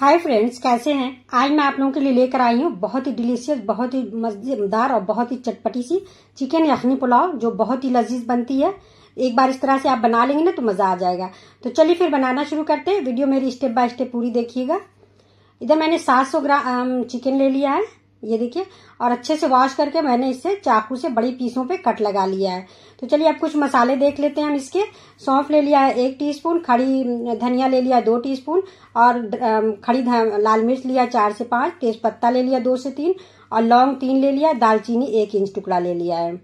hi friends कैसे हैं आज मैं आप लोगों के लिए लेकर आई हूँ बहुत ही डिलीशियस बहुत ही मज़ेदार और बहुत ही चटपटी सी चिकन यखनी पुलाव जो बहुत ही लजीज बनती है एक बार इस तरह से आप बना लेंगे ना तो मज़ा आ जाएगा तो चलिए फिर बनाना शुरू करते हैं वीडियो मेरी स्टेप बाय स्टेप पूरी देखिएगा इधर मैंने सात ग्राम चिकन ले लिया है ये देखिए और अच्छे से वॉश करके मैंने इसे चाकू से बड़ी पीसों पे कट लगा लिया है तो चलिए अब कुछ मसाले देख लेते हैं हम इसके सौंफ ले लिया है एक टीस्पून खड़ी धनिया ले लिया दो टीस्पून और खड़ी लाल मिर्च लिया चार से पांच तेज पत्ता ले लिया दो से तीन और लौंग तीन ले लिया दालचीनी एक इंच टुकड़ा ले लिया है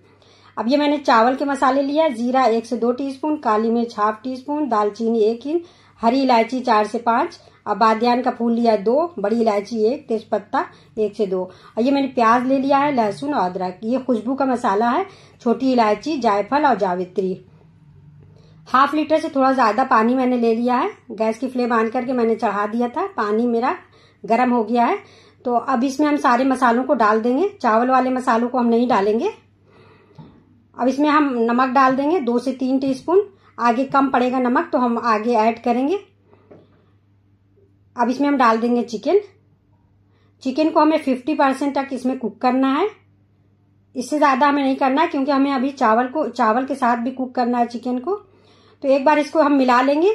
अब ये मैंने चावल के मसाले लिया जीरा एक से दो टीस्पून काली मिर्च हाफ टी स्पून दालचीनी एक इंच हरी इलायची चार से पांच और बादन का फूल लिया दो बड़ी इलायची एक तेज पत्ता एक से दो और ये मैंने प्याज ले लिया है लहसुन और अदरक ये खुशबू का मसाला है छोटी इलायची जायफल और जावित्री हाफ लीटर से थोड़ा ज़्यादा पानी मैंने ले लिया है गैस की फ्लेम ऑन करके मैंने चढ़ा दिया था पानी मेरा गर्म हो गया है तो अब इसमें हम सारे मसालों को डाल देंगे चावल वाले मसालों को हम नहीं डालेंगे अब इसमें हम नमक डाल देंगे दो से तीन टीस्पून आगे कम पड़ेगा नमक तो हम आगे ऐड करेंगे अब इसमें हम डाल देंगे चिकन चिकन को हमें फिफ्टी परसेंट तक इसमें कुक करना है इससे ज़्यादा हमें नहीं करना है क्योंकि हमें अभी चावल को चावल के साथ भी कुक करना है चिकन को तो एक बार इसको हम मिला लेंगे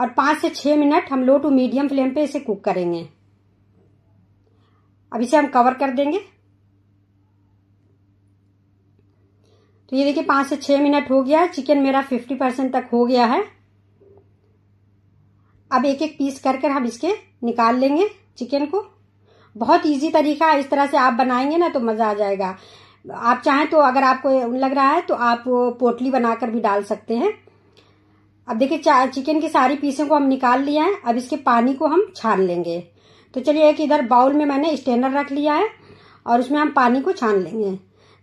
और पाँच से छः मिनट हम लो टू मीडियम फ्लेम पे इसे कुक करेंगे अब इसे हम कवर कर देंगे तो ये देखिए पांच से छह मिनट हो गया चिकन मेरा फिफ्टी परसेंट तक हो गया है अब एक एक पीस कर कर हम इसके निकाल लेंगे चिकन को बहुत इजी तरीका है इस तरह से आप बनाएंगे ना तो मज़ा आ जाएगा आप चाहें तो अगर आपको लग रहा है तो आप पोटली बनाकर भी डाल सकते हैं अब देखिए चिकन की सारी पीसों को हम निकाल लिया है अब इसके पानी को हम छान लेंगे तो चलिए एक इधर बाउल में मैंने स्टेनर रख लिया है और उसमें हम पानी को छान लेंगे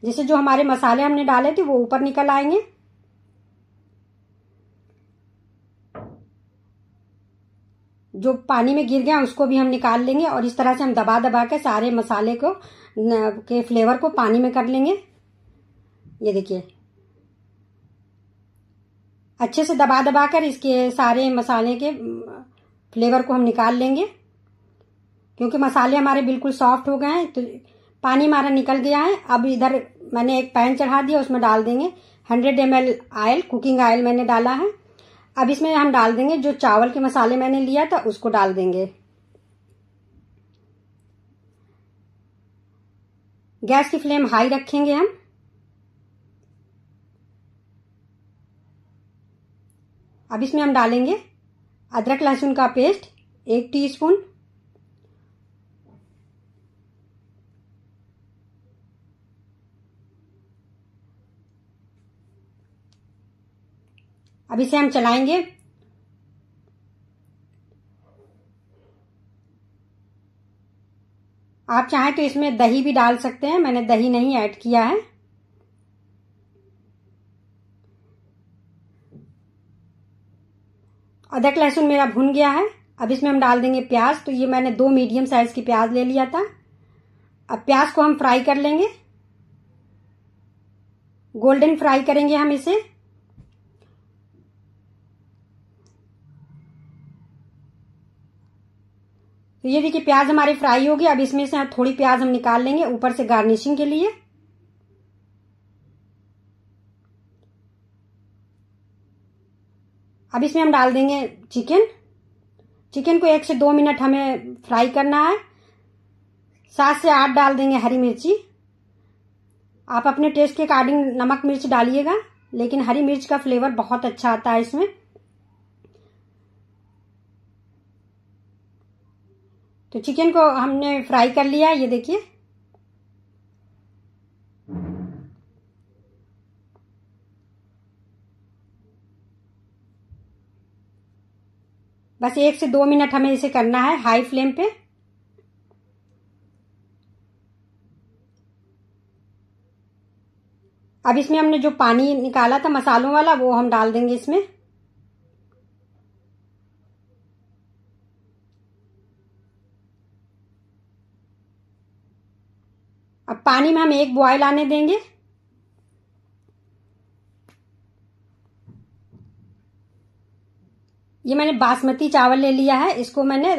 जैसे जो हमारे मसाले हमने डाले थे वो ऊपर निकल आएंगे जो पानी में गिर गया उसको भी हम निकाल लेंगे और इस तरह से हम दबा दबा के सारे मसाले को के फ्लेवर को पानी में कर लेंगे ये देखिए अच्छे से दबा दबा कर इसके सारे मसाले के फ्लेवर को हम निकाल लेंगे क्योंकि मसाले हमारे बिल्कुल सॉफ्ट हो गए हैं तो पानी हमारा निकल गया है अब इधर मैंने एक पैन चढ़ा दिया उसमें डाल देंगे hundred M L oil cooking oil मैंने डाला है अब इसमें हम डाल देंगे जो चावल के मसाले मैंने लिया था उसको डाल देंगे गैस की फ्लेम हाई रखेंगे हम अब इसमें हम डालेंगे अदरक लहसुन का पेस्ट एक टीस्पून अब इसे हम चलाएंगे आप चाहें तो इसमें दही भी डाल सकते हैं मैंने दही नहीं ऐड किया है अदरक लहसुन मेरा भुन गया है अब इसमें हम डाल देंगे प्याज तो ये मैंने दो मीडियम साइज की प्याज ले लिया था अब प्याज को हम फ्राई कर लेंगे गोल्डन फ्राई करेंगे हम इसे ये देखिए प्याज हमारी फ्राई होगी अब इसमें से थोड़ी प्याज हम निकाल लेंगे ऊपर से गार्निशिंग के लिए अब इसमें हम डाल देंगे चिकन चिकन को एक से दो मिनट हमें फ्राई करना है सात से आठ डाल देंगे हरी मिर्ची आप अपने टेस्ट के अकॉर्डिंग नमक मिर्च डालिएगा लेकिन हरी मिर्च का फ्लेवर बहुत अच्छा आता है इसमें तो चिकन को हमने फ्राई कर लिया ये देखिए बस एक से दो मिनट हमें इसे करना है हाई फ्लेम पे अब इसमें हमने जो पानी निकाला था मसालों वाला वो हम डाल देंगे इसमें अब पानी में हम एक बॉयल आने देंगे ये मैंने बासमती चावल ले लिया है इसको मैंने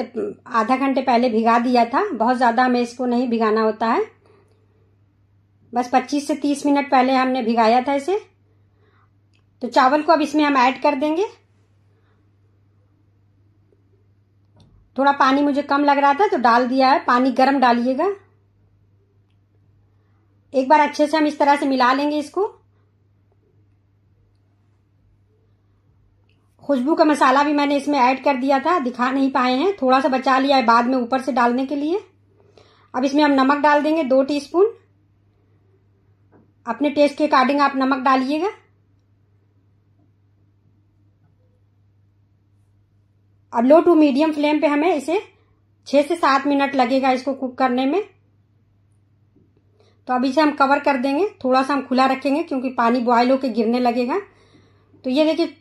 आधा घंटे पहले भिगा दिया था बहुत ज़्यादा हमें इसको नहीं भिगाना होता है बस 25 से 30 मिनट पहले हमने भिगाया था इसे तो चावल को अब इसमें हम ऐड कर देंगे थोड़ा पानी मुझे कम लग रहा था तो डाल दिया है पानी गर्म डालिएगा एक बार अच्छे से हम इस तरह से मिला लेंगे इसको खुशबू का मसाला भी मैंने इसमें ऐड कर दिया था दिखा नहीं पाए हैं थोड़ा सा बचा लिया है बाद में ऊपर से डालने के लिए अब इसमें हम नमक डाल देंगे दो टीस्पून अपने टेस्ट के अकॉर्डिंग आप नमक डालिएगा अब लो टू मीडियम फ्लेम पे हमें इसे छह से सात मिनट लगेगा इसको कुक करने में तो अभी से हम कवर कर देंगे थोड़ा सा हम खुला रखेंगे क्योंकि पानी बॉयल होकर गिरने लगेगा तो ये देखिए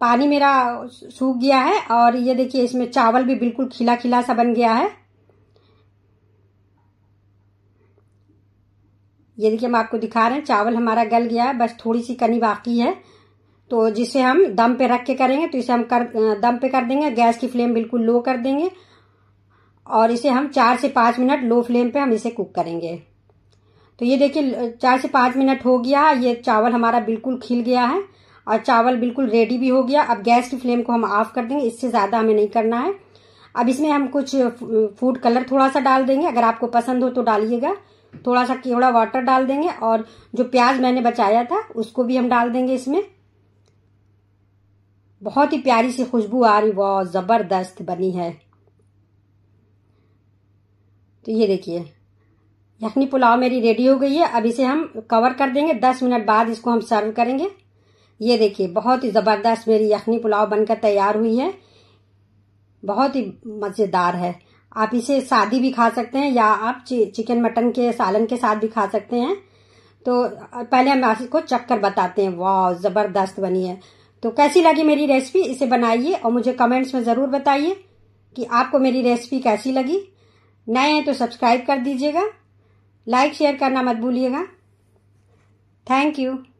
पानी मेरा सूख गया है और ये देखिए इसमें चावल भी बिल्कुल खिला खिला सा बन गया है ये देखिए हम आपको दिखा रहे हैं चावल हमारा गल गया है बस थोड़ी सी कनी बाकी है तो जिसे हम दम पे रख के करेंगे तो इसे हम कर दम पे कर देंगे गैस की फ्लेम बिल्कुल लो कर देंगे और इसे हम चार से पाँच मिनट लो फ्लेम पे हम इसे कुक करेंगे तो ये देखिए चार से पाँच मिनट हो गया ये चावल हमारा बिल्कुल खिल गया है और चावल बिल्कुल रेडी भी हो गया अब गैस की फ्लेम को हम ऑफ कर देंगे इससे ज़्यादा हमें नहीं करना है अब इसमें हम कुछ फूड कलर थोड़ा सा डाल देंगे अगर आपको पसंद हो तो डालिएगा थोड़ा सा केवड़ा वाटर डाल देंगे और जो प्याज मैंने बचाया था उसको भी हम डाल देंगे इसमें बहुत ही प्यारी सी खुशबू आ रही बहुत ज़बरदस्त बनी है तो ये देखिए यखनी पुलाव मेरी रेडी हो गई है अब इसे हम कवर कर देंगे दस मिनट बाद इसको हम सर्व करेंगे ये देखिए बहुत ही ज़बरदस्त मेरी यखनी पुलाव बनकर तैयार हुई है बहुत ही मज़ेदार है आप इसे सादी भी खा सकते हैं या आप चिकन मटन के सालन के साथ भी खा सकते हैं तो पहले हम इसको चक्कर बताते हैं वाह ज़बरदस्त बनी है तो कैसी लगी मेरी रेसिपी इसे बनाइए और मुझे कमेंट्स में ज़रूर बताइए कि आपको मेरी रेसिपी कैसी लगी नए हैं तो सब्सक्राइब कर दीजिएगा लाइक शेयर करना मत भूलिएगा थैंक यू